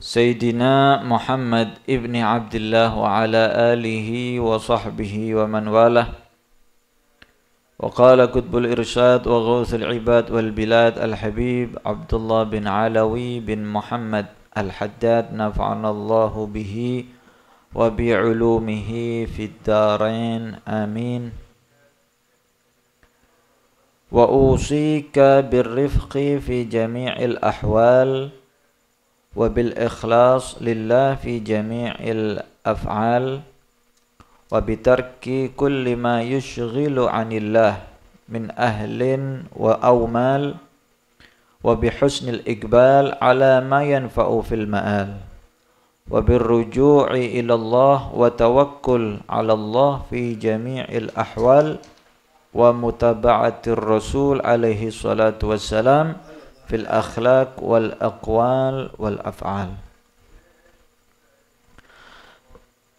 سيدنا محمد ابن عبد الله وعلى آله وصحبه ومن والاه وقال كتب الإرشاد وغوث العباد والبلاد الحبيب عبد الله بن علوي بن محمد الحداد نفعنا الله به وبعلومه في الدارين آمين وأوصيك بالرفق في جميع الأحوال وبالإخلاص لله في جميع الأفعال وبترك كل ما يشغل عن الله من أهل أو مال وبحسن الإقبال على ما ينفع في المآل وبالرجوع إلى الله وتوكل على الله في جميع الأحوال ومتابعة الرسول عليه الصلاة والسلام fil akhlaq wal aqwal wal af'al.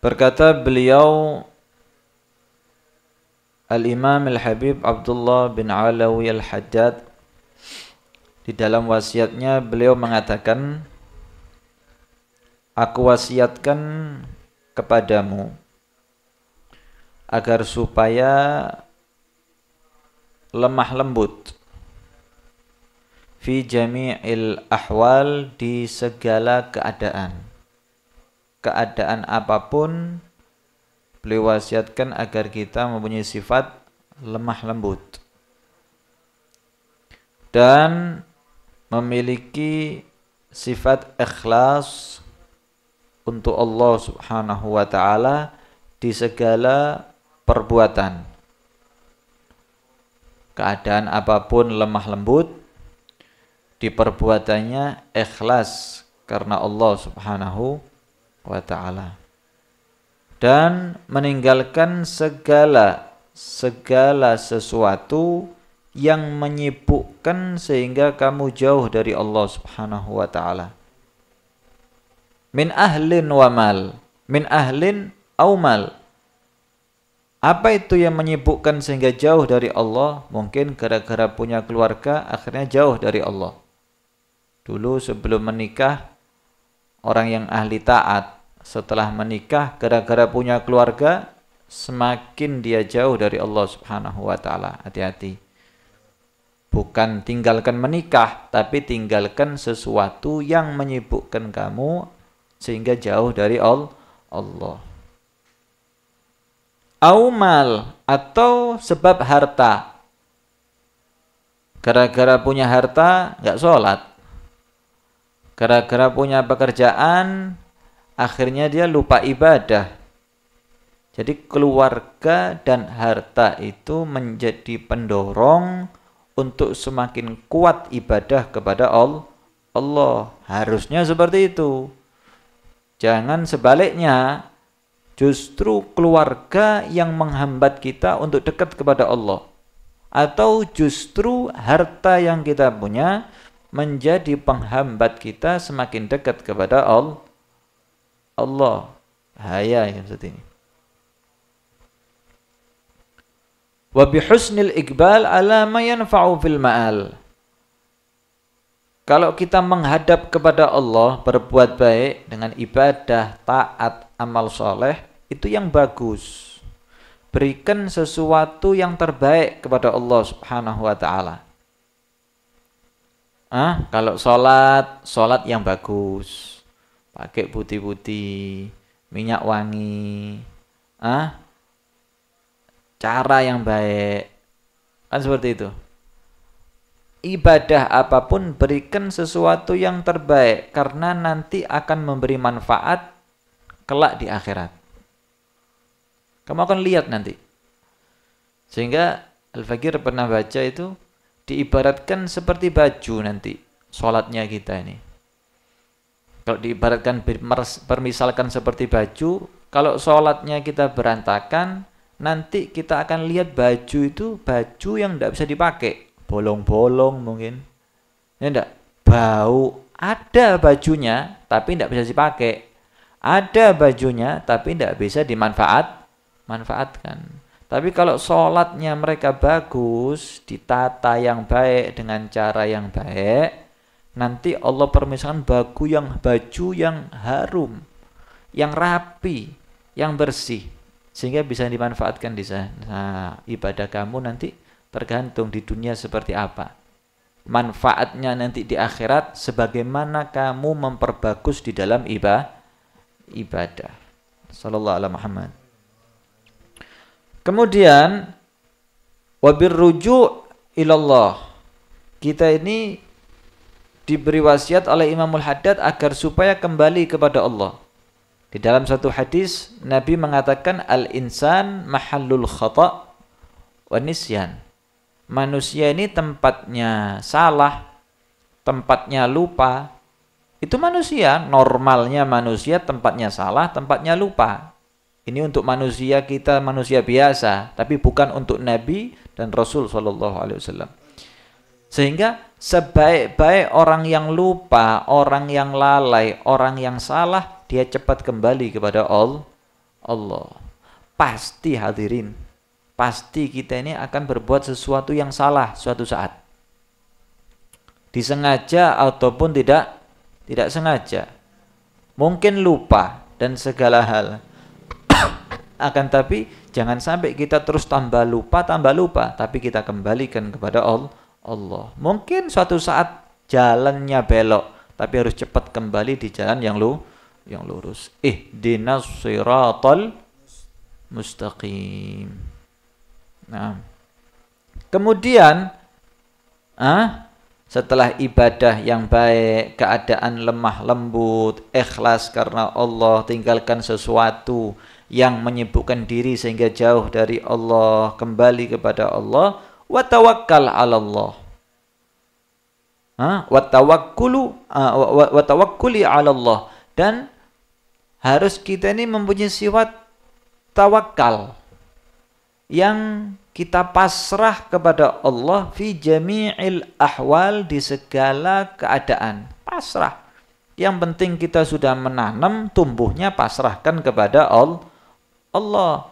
Berkata beliau Al-Imam Al-Habib Abdullah bin Alawi al hajjad di dalam wasiatnya beliau mengatakan Aku wasiatkan kepadamu agar supaya lemah lembut fi jami'il ahwal di segala keadaan. Keadaan apapun beliau wasiatkan agar kita mempunyai sifat lemah lembut dan memiliki sifat ikhlas untuk Allah Subhanahu wa taala di segala perbuatan. Keadaan apapun lemah lembut di perbuatannya ikhlas karena Allah Subhanahu wa taala dan meninggalkan segala segala sesuatu yang menyibukkan sehingga kamu jauh dari Allah Subhanahu wa taala. Min ahlin wa mal, min ahlin au mal. Apa itu yang menyibukkan sehingga jauh dari Allah? Mungkin gara-gara punya keluarga akhirnya jauh dari Allah. Dulu sebelum menikah orang yang ahli taat, setelah menikah gara-gara punya keluarga semakin dia jauh dari Allah Subhanahu wa taala. Hati-hati. Bukan tinggalkan menikah, tapi tinggalkan sesuatu yang menyibukkan kamu sehingga jauh dari Allah. Aumal atau sebab harta. Gara-gara punya harta nggak sholat, gara-gara punya pekerjaan akhirnya dia lupa ibadah. Jadi keluarga dan harta itu menjadi pendorong untuk semakin kuat ibadah kepada Allah. Harusnya seperti itu. Jangan sebaliknya, justru keluarga yang menghambat kita untuk dekat kepada Allah. Atau justru harta yang kita punya menjadi penghambat kita semakin dekat kepada Allah. Allah. Bahaya yang seperti ini. Wa iqbal ala ma fil ma'al. Kalau kita menghadap kepada Allah, berbuat baik dengan ibadah, taat, amal soleh, itu yang bagus. Berikan sesuatu yang terbaik kepada Allah Subhanahu wa Ta'ala ah kalau sholat sholat yang bagus pakai putih-putih minyak wangi ah cara yang baik kan seperti itu ibadah apapun berikan sesuatu yang terbaik karena nanti akan memberi manfaat kelak di akhirat. Kamu akan lihat nanti. Sehingga Al-Fakir pernah baca itu diibaratkan seperti baju nanti sholatnya kita ini. Kalau diibaratkan permisalkan seperti baju, kalau sholatnya kita berantakan, nanti kita akan lihat baju itu baju yang tidak bisa dipakai, bolong-bolong mungkin, ya enggak, bau, ada bajunya tapi tidak bisa dipakai, ada bajunya tapi tidak bisa dimanfaat, manfaatkan. Tapi kalau sholatnya mereka bagus, ditata yang baik dengan cara yang baik, nanti Allah permisalkan bagu yang baju yang harum, yang rapi, yang bersih, sehingga bisa dimanfaatkan di sana. Nah, ibadah kamu nanti tergantung di dunia seperti apa. Manfaatnya nanti di akhirat sebagaimana kamu memperbagus di dalam ibadah. ibadah. Sallallahu alaihi Muhammad. Kemudian wabir rujuk ilallah. Kita ini diberi wasiat oleh Imamul Haddad agar supaya kembali kepada Allah. Di dalam satu hadis Nabi mengatakan al-insan mahallul khata wa nisyan. Manusia ini tempatnya salah, tempatnya lupa. Itu manusia, normalnya manusia tempatnya salah, tempatnya lupa. Ini untuk manusia kita manusia biasa, tapi bukan untuk Nabi dan Rasul Shallallahu Alaihi Wasallam. Sehingga sebaik-baik orang yang lupa, orang yang lalai, orang yang salah, dia cepat kembali kepada Allah. Pasti hadirin, pasti kita ini akan berbuat sesuatu yang salah suatu saat. Disengaja ataupun tidak, tidak sengaja. Mungkin lupa dan segala hal akan tapi jangan sampai kita terus tambah lupa, tambah lupa. Tapi kita kembalikan kepada Allah. Mungkin suatu saat jalannya belok. Tapi harus cepat kembali di jalan yang lu yang lurus. Eh, dinas mustaqim. Nah. Kemudian ah, setelah ibadah yang baik, keadaan lemah lembut, ikhlas karena Allah, tinggalkan sesuatu yang menyibukkan diri sehingga jauh dari Allah, kembali kepada Allah, wa tawakkal 'ala Allah. Wa tawakkulu wa 'ala Allah dan harus kita ini mempunyai sifat tawakal yang kita pasrah kepada Allah fi jami'il ahwal di segala keadaan. Pasrah. Yang penting kita sudah menanam, tumbuhnya pasrahkan kepada Allah. Allah.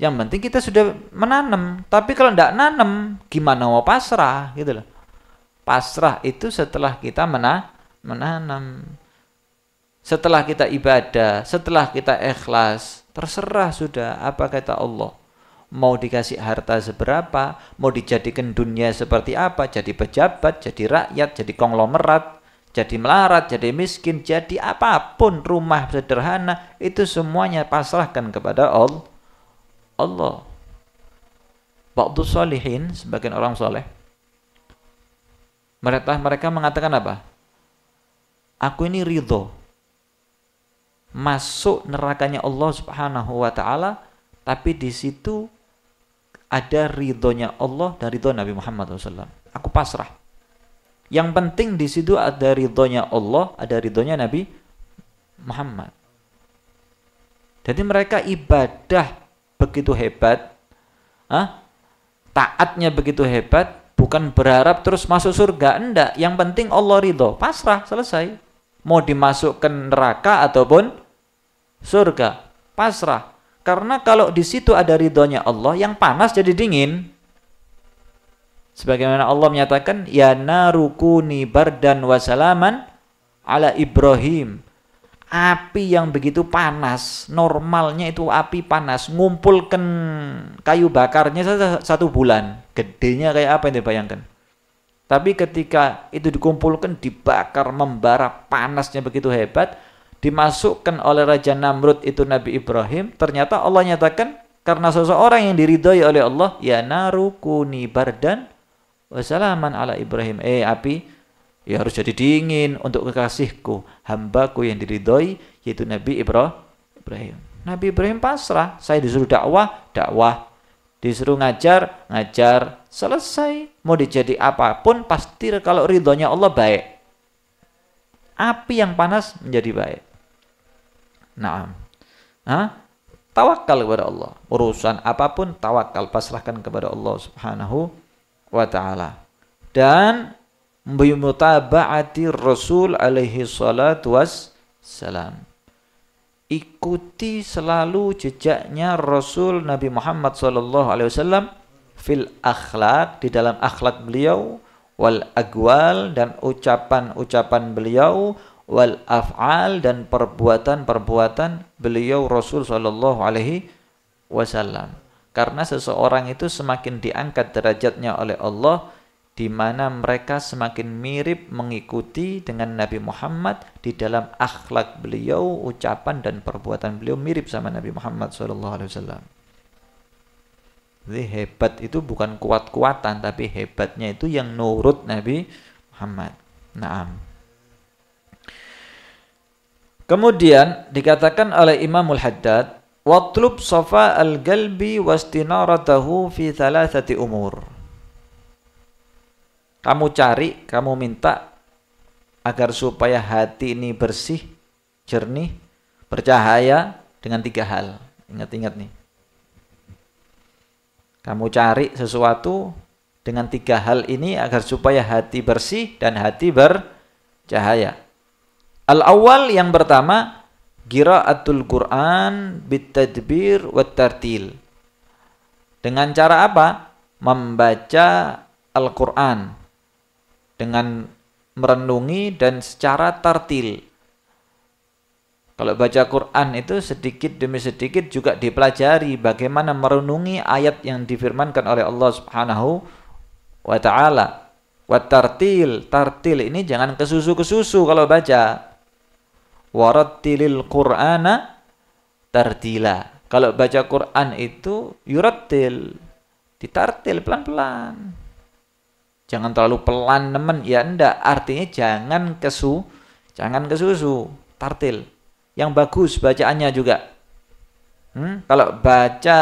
Yang penting kita sudah menanam, tapi kalau tidak nanam, gimana mau pasrah gitu loh. Pasrah itu setelah kita mena menanam. Setelah kita ibadah, setelah kita ikhlas, terserah sudah apa kata Allah. Mau dikasih harta seberapa, mau dijadikan dunia seperti apa, jadi pejabat, jadi rakyat, jadi konglomerat, jadi melarat, jadi miskin, jadi apapun rumah sederhana itu semuanya pasrahkan kepada Allah. Allah. Waktu solihin, sebagian orang soleh, mereka, mereka mengatakan apa? Aku ini ridho. Masuk nerakanya Allah subhanahu wa ta'ala, tapi di situ ada ridhonya Allah dari ridho Nabi Muhammad SAW. Aku pasrah. Yang penting di situ ada ridhonya Allah, ada ridhonya Nabi Muhammad. Jadi mereka ibadah begitu hebat, ah, taatnya begitu hebat, bukan berharap terus masuk surga, enggak. Yang penting Allah ridho, pasrah, selesai. Mau dimasukkan neraka ataupun surga, pasrah. Karena kalau di situ ada ridhonya Allah, yang panas jadi dingin sebagaimana Allah menyatakan ya narukuni dan wasalaman ala Ibrahim api yang begitu panas normalnya itu api panas ngumpulkan kayu bakarnya satu bulan gedenya kayak apa yang dibayangkan tapi ketika itu dikumpulkan dibakar membara panasnya begitu hebat dimasukkan oleh Raja Namrud itu Nabi Ibrahim ternyata Allah nyatakan karena seseorang yang diridhoi oleh Allah ya narukuni bardan wasalaman ala Ibrahim. Eh api, ya harus jadi dingin untuk kekasihku, hambaku yang diridhoi, yaitu Nabi Ibrahim. Nabi Ibrahim pasrah, saya disuruh dakwah, dakwah. Disuruh ngajar, ngajar. Selesai. Mau dijadi apapun, pasti kalau ridhonya Allah baik. Api yang panas menjadi baik. Nah, Hah? tawakal kepada Allah. Urusan apapun tawakal, pasrahkan kepada Allah Subhanahu wa taala dan bimutaba'ati Rasul alaihi salatu wassalam. Ikuti selalu jejaknya Rasul Nabi Muhammad sallallahu alaihi wasallam fil akhlak di dalam akhlak beliau wal agwal dan ucapan-ucapan beliau wal af'al dan perbuatan-perbuatan beliau Rasul sallallahu alaihi wasallam. Karena seseorang itu semakin diangkat derajatnya oleh Allah, di mana mereka semakin mirip mengikuti dengan Nabi Muhammad di dalam akhlak beliau, ucapan dan perbuatan beliau mirip sama Nabi Muhammad SAW. Jadi hebat itu bukan kuat-kuatan, tapi hebatnya itu yang nurut Nabi Muhammad. Naam. Kemudian dikatakan oleh Imamul Haddad Watlub safa al-galbi wastinaratahu fi thalathati umur. Kamu cari, kamu minta agar supaya hati ini bersih, jernih, bercahaya dengan tiga hal. Ingat-ingat nih. Kamu cari sesuatu dengan tiga hal ini agar supaya hati bersih dan hati bercahaya. al awal yang pertama Qiraatul Quran bitadbir wa tartil. Dengan cara apa? Membaca Al-Quran dengan merenungi dan secara tartil. Kalau baca Quran itu sedikit demi sedikit juga dipelajari bagaimana merenungi ayat yang difirmankan oleh Allah Subhanahu wa taala. Wa tartil, tartil ini jangan kesusu-kesusu kalau baca warattilil Qur'ana tartila. Kalau baca Quran itu yurattil, ditartil pelan-pelan. Jangan terlalu pelan teman, ya enggak. Artinya jangan kesu, jangan kesusu, tartil. Yang bagus bacaannya juga. Hmm? Kalau baca,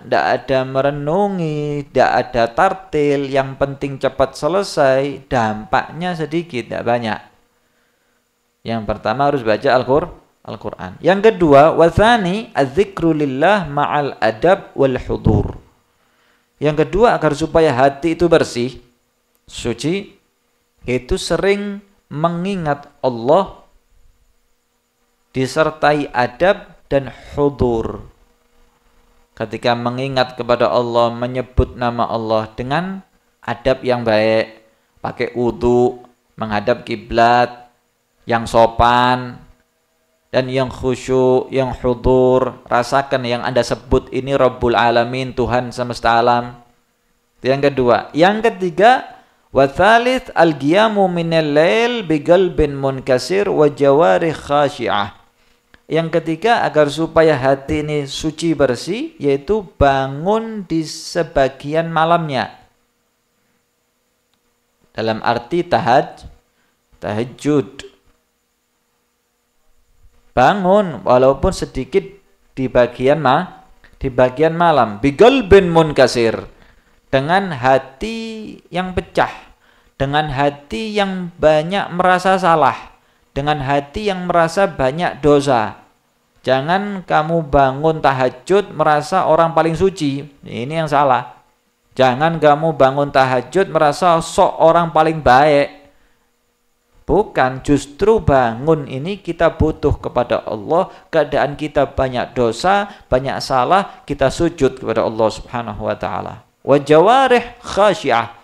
tidak ada merenungi, tidak ada tartil, yang penting cepat selesai, dampaknya sedikit, tidak banyak. Yang pertama harus baca Al-Qur'an. al Yang kedua, wasani ma'al adab wal hudur. Yang kedua, agar supaya hati itu bersih, suci, itu sering mengingat Allah disertai adab dan hudur. Ketika mengingat kepada Allah, menyebut nama Allah dengan adab yang baik, pakai wudhu, menghadap kiblat, yang sopan dan yang khusyuk, yang hudur, rasakan yang Anda sebut ini Rabbul Alamin, Tuhan semesta alam. yang kedua. Yang ketiga, wa thalith al-qiyamu minal lail bin munkasir wa jawari khashi'ah. Yang ketiga agar supaya hati ini suci bersih yaitu bangun di sebagian malamnya. Dalam arti tahaj, tahajud bangun walaupun sedikit di bagian ma di bagian malam bigol bin munkasir dengan hati yang pecah dengan hati yang banyak merasa salah dengan hati yang merasa banyak dosa jangan kamu bangun tahajud merasa orang paling suci ini yang salah jangan kamu bangun tahajud merasa sok orang paling baik Bukan justru bangun ini kita butuh kepada Allah. Keadaan kita banyak dosa, banyak salah, kita sujud kepada Allah Subhanahu wa taala. wajawareh khasyah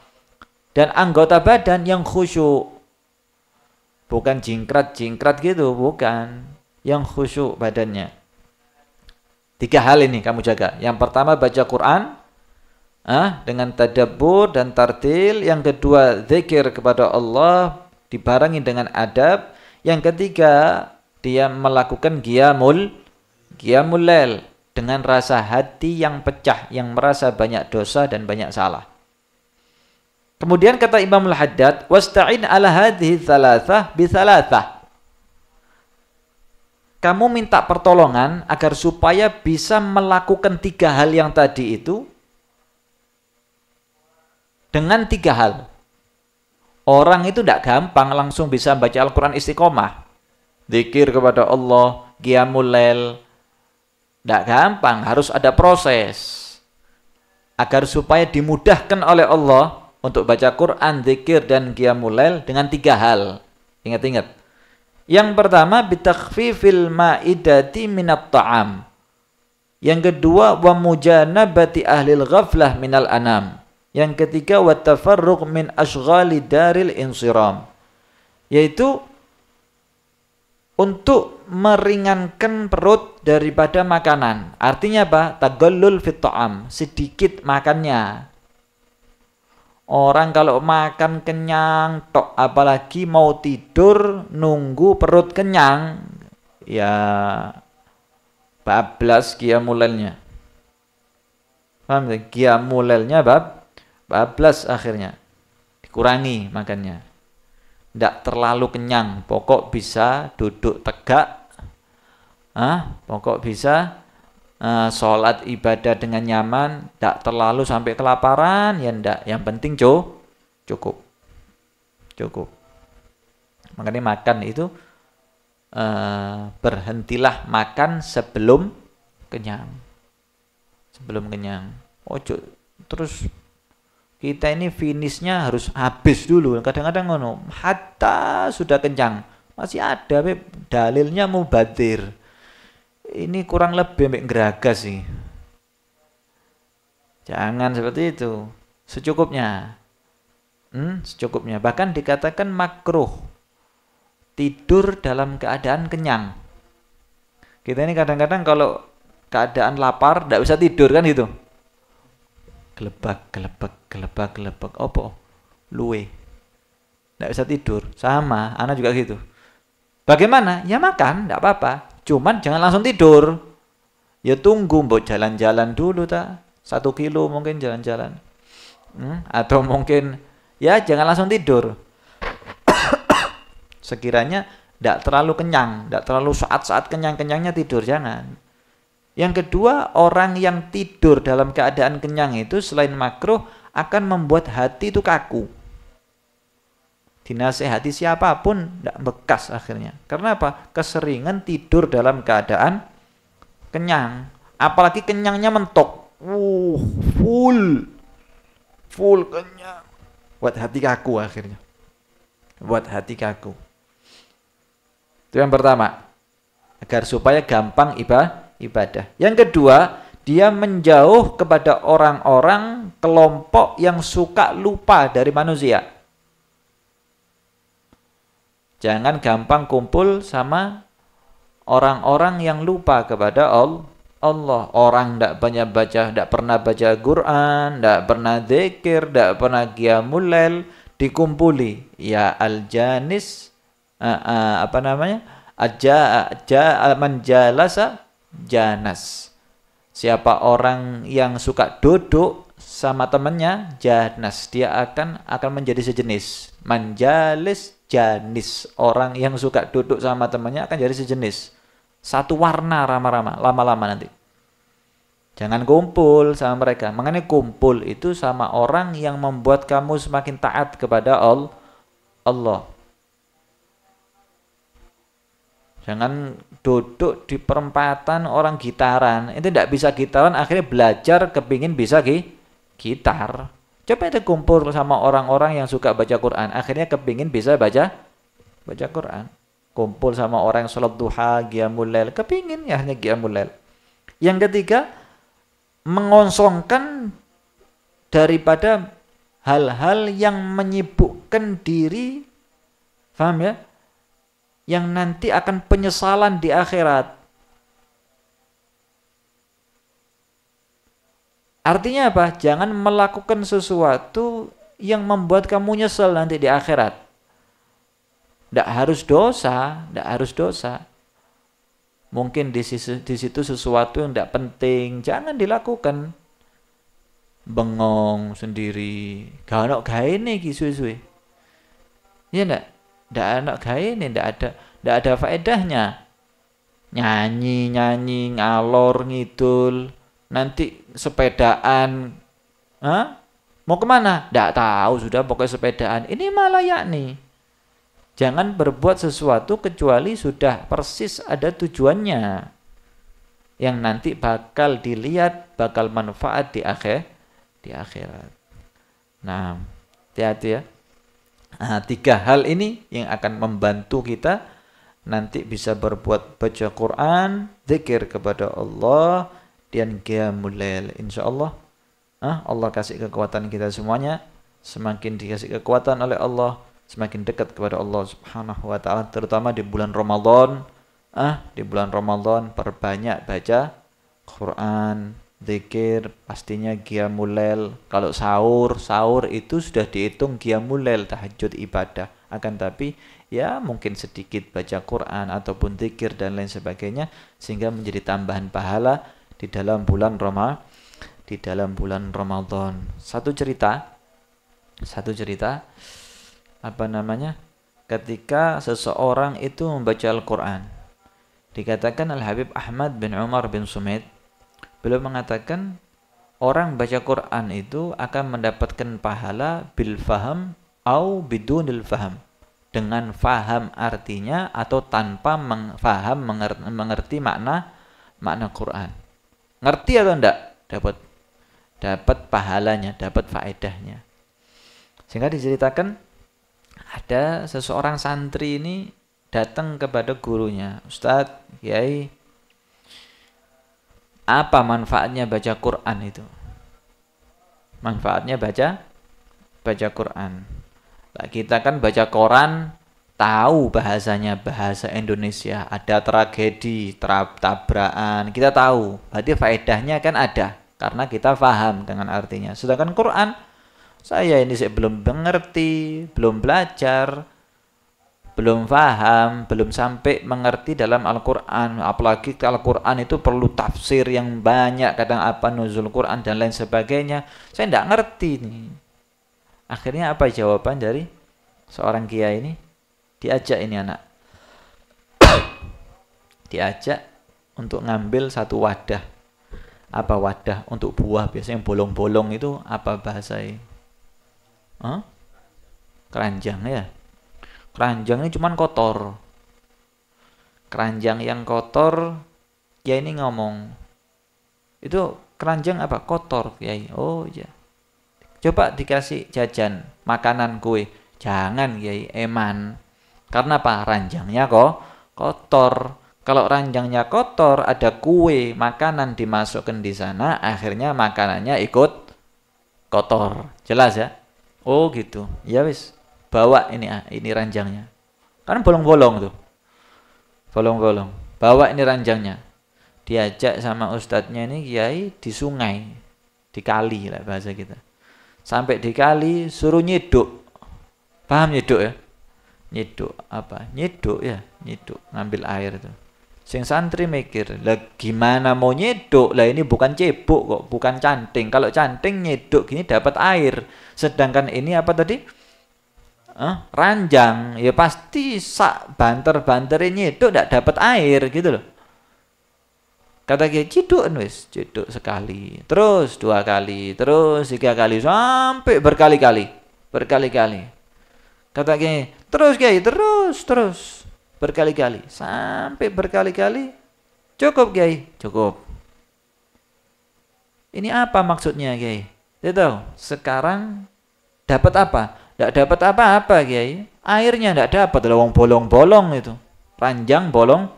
dan anggota badan yang khusyuk. Bukan jingkrat-jingkrat gitu, bukan. Yang khusyuk badannya. Tiga hal ini kamu jaga. Yang pertama baca Quran, ah, dengan tadabur dan tartil. Yang kedua zikir kepada Allah, dibarengi dengan adab. Yang ketiga, dia melakukan giamul giamul lel dengan rasa hati yang pecah, yang merasa banyak dosa dan banyak salah. Kemudian kata Imam Al-Haddad, "Wasta'in ala hadhi thalathah bi thalathah." Kamu minta pertolongan agar supaya bisa melakukan tiga hal yang tadi itu dengan tiga hal. Orang itu tidak gampang langsung bisa baca Al-Quran istiqomah. Zikir kepada Allah, qiyamul lel. Tidak gampang, harus ada proses. Agar supaya dimudahkan oleh Allah untuk baca Quran, zikir, dan qiyamul lel dengan tiga hal. Ingat-ingat. Yang pertama, bitakfifil ma'idati minat ta'am. Yang kedua, wa mujanabati ahlil ghaflah minal anam yang ketiga watafarruq min ashghali daril insiram. Yaitu untuk meringankan perut daripada makanan. Artinya apa? Tagallul fit ta'am, sedikit makannya. Orang kalau makan kenyang tok apalagi mau tidur nunggu perut kenyang ya bablas kiamulelnya. Paham? Kiamulelnya bab bablas akhirnya dikurangi makannya tidak terlalu kenyang pokok bisa duduk tegak ah pokok bisa uh, sholat ibadah dengan nyaman tidak terlalu sampai kelaparan ya ndak yang penting cu cukup cukup makanya makan itu uh, berhentilah makan sebelum kenyang sebelum kenyang ojo terus kita ini finishnya harus habis dulu kadang-kadang ngono hatta sudah kencang masih ada dalilnya dalilnya mubadir ini kurang lebih mbek geragas sih jangan seperti itu secukupnya hmm, secukupnya bahkan dikatakan makruh tidur dalam keadaan kenyang kita ini kadang-kadang kalau keadaan lapar tidak bisa tidur kan gitu gelebak gelebak gelebak gelebak opo luwe tidak bisa tidur sama anak juga gitu bagaimana ya makan tidak apa-apa cuman jangan langsung tidur ya tunggu buat jalan-jalan dulu tak satu kilo mungkin jalan-jalan hmm? atau mungkin ya jangan langsung tidur sekiranya tidak terlalu kenyang, tidak terlalu saat-saat kenyang-kenyangnya tidur jangan. Yang kedua, orang yang tidur dalam keadaan kenyang itu selain makruh akan membuat hati itu kaku. Dinasehati siapapun tidak bekas akhirnya. Karena apa? Keseringan tidur dalam keadaan kenyang. Apalagi kenyangnya mentok. Uh, full. Full kenyang. Buat hati kaku akhirnya. Buat hati kaku. Itu yang pertama. Agar supaya gampang ibadah ibadah. Yang kedua, dia menjauh kepada orang-orang kelompok yang suka lupa dari manusia. Jangan gampang kumpul sama orang-orang yang lupa kepada Allah. Orang tidak banyak baca, tidak pernah baca Quran, tidak pernah zikir, tidak pernah qiyamul dikumpuli. Ya al-janis, uh, uh, apa namanya? Aja, aja, manjalasa janas. Siapa orang yang suka duduk sama temannya janas, dia akan akan menjadi sejenis. Manjalis janis, orang yang suka duduk sama temannya akan jadi sejenis. Satu warna rama-rama, lama-lama nanti. Jangan kumpul sama mereka. Mengenai kumpul itu sama orang yang membuat kamu semakin taat kepada Allah. Jangan duduk di perempatan orang gitaran. Itu tidak bisa gitaran, akhirnya belajar kepingin bisa ki gitar. Coba itu kumpul sama orang-orang yang suka baca Quran. Akhirnya kepingin bisa baca baca Quran. Kumpul sama orang yang sholat duha, qiyamul Kepingin ya hanya qiyamul lail. Yang ketiga, mengosongkan daripada hal-hal yang menyibukkan diri. Faham ya? yang nanti akan penyesalan di akhirat. Artinya apa? Jangan melakukan sesuatu yang membuat kamu nyesel nanti di akhirat. Tidak harus dosa, tidak harus dosa. Mungkin di, sisi, di situ sesuatu yang tidak penting, jangan dilakukan. Bengong sendiri, gak ada gaya ini suwe-suwe. Iya enggak? Tidak ada gaya ini, tidak ada, tidak ada faedahnya. Nyanyi, nyanyi, ngalor, ngidul, nanti sepedaan, Hah? mau kemana? Tidak tahu sudah pokoknya sepedaan. Ini malah yakni. Jangan berbuat sesuatu kecuali sudah persis ada tujuannya yang nanti bakal dilihat bakal manfaat di akhir di akhirat. Nah, hati-hati ya. Nah, tiga hal ini yang akan membantu kita nanti bisa berbuat baca Quran, zikir kepada Allah, dan qiyamul lail insyaallah. Ah, Allah kasih kekuatan kita semuanya. Semakin dikasih kekuatan oleh Allah, semakin dekat kepada Allah Subhanahu wa taala terutama di bulan Ramadan. Ah, di bulan Ramadan perbanyak baca Quran, zikir pastinya qiyamulail kalau sahur sahur itu sudah dihitung qiyamulail tahajud ibadah akan tapi ya mungkin sedikit baca Quran ataupun zikir dan lain sebagainya sehingga menjadi tambahan pahala di dalam bulan Roma di dalam bulan Ramadan satu cerita satu cerita apa namanya ketika seseorang itu membaca Al-Quran dikatakan Al-Habib Ahmad bin Umar bin Sumit beliau mengatakan orang baca Quran itu akan mendapatkan pahala bil faham au bidunil faham dengan faham artinya atau tanpa meng, faham mengerti, mengerti makna makna Quran ngerti atau tidak dapat dapat pahalanya dapat faedahnya sehingga diceritakan ada seseorang santri ini datang kepada gurunya Ustadz Kiai apa manfaatnya baca Quran itu? Manfaatnya baca baca Quran. Nah, kita kan baca koran tahu bahasanya bahasa Indonesia ada tragedi tabrakan kita tahu berarti faedahnya kan ada karena kita paham dengan artinya sedangkan Quran saya ini saya belum mengerti belum belajar belum faham, belum sampai mengerti dalam Al-Quran. Apalagi Al-Quran itu perlu tafsir yang banyak, kadang apa nuzul Quran dan lain sebagainya. Saya tidak ngerti nih. Akhirnya apa jawaban dari seorang kia ini? Diajak ini anak. Diajak untuk ngambil satu wadah. Apa wadah untuk buah? Biasanya bolong-bolong itu apa bahasa ini? Huh? Keranjang ya keranjang ini cuman kotor keranjang yang kotor ya ini ngomong itu keranjang apa kotor kiai oh ya coba dikasih jajan makanan kue jangan kiai eman karena apa ranjangnya kok kotor kalau ranjangnya kotor ada kue makanan dimasukkan di sana akhirnya makanannya ikut kotor jelas ya oh gitu ya wis bawa ini ah, ini ranjangnya. Kan bolong-bolong tuh. Bolong-bolong. Bawa ini ranjangnya. Diajak sama ustadznya ini kiai di sungai, di kali lah bahasa kita. Sampai di kali suruh nyiduk. Paham nyiduk ya? Nyiduk apa? Nyiduk ya, nyiduk ngambil air tuh. Sing santri mikir, lah gimana mau nyedok? Lah ini bukan cebok kok, bukan canting. Kalau canting nyedok gini dapat air. Sedangkan ini apa tadi? eh, ranjang ya pasti sak banter banterinnya itu tidak dapat air gitu loh kata dia ciduk nulis ciduk sekali terus dua kali terus tiga kali sampai berkali-kali berkali-kali kata dia terus kiai terus terus berkali-kali sampai berkali-kali cukup kiai cukup ini apa maksudnya kiai itu sekarang dapat apa tidak dapat apa-apa Kiai. Airnya tidak dapat, lawang bolong-bolong itu. Ranjang bolong,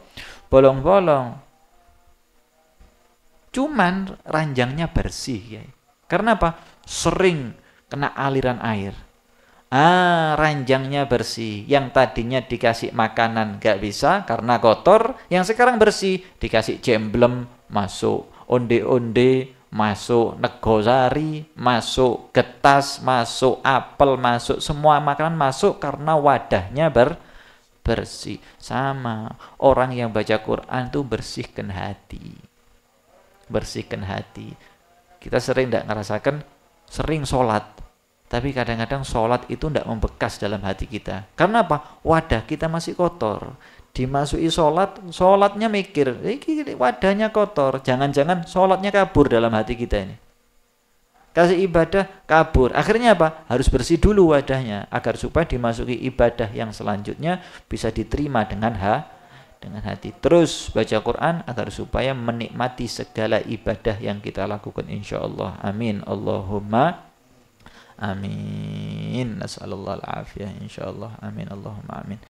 bolong-bolong. Cuman ranjangnya bersih Kiai. Karena apa? Sering kena aliran air. Ah, ranjangnya bersih. Yang tadinya dikasih makanan gak bisa karena kotor, yang sekarang bersih. Dikasih jemblem masuk, onde-onde masuk negosari, masuk getas, masuk apel, masuk semua makanan masuk karena wadahnya ber bersih. Sama orang yang baca Quran tuh bersihkan hati. Bersihkan hati. Kita sering tidak ngerasakan sering sholat. Tapi kadang-kadang sholat itu tidak membekas dalam hati kita. Karena apa? Wadah kita masih kotor dimasuki sholat, sholatnya mikir, ini wadahnya kotor, jangan-jangan sholatnya kabur dalam hati kita ini. Kasih ibadah kabur, akhirnya apa? Harus bersih dulu wadahnya, agar supaya dimasuki ibadah yang selanjutnya bisa diterima dengan ha, dengan hati. Terus baca Quran agar supaya menikmati segala ibadah yang kita lakukan insya Allah. Amin. Allahumma amin. Nasallallahu al afiyah insya Allah. Amin. Allahumma amin.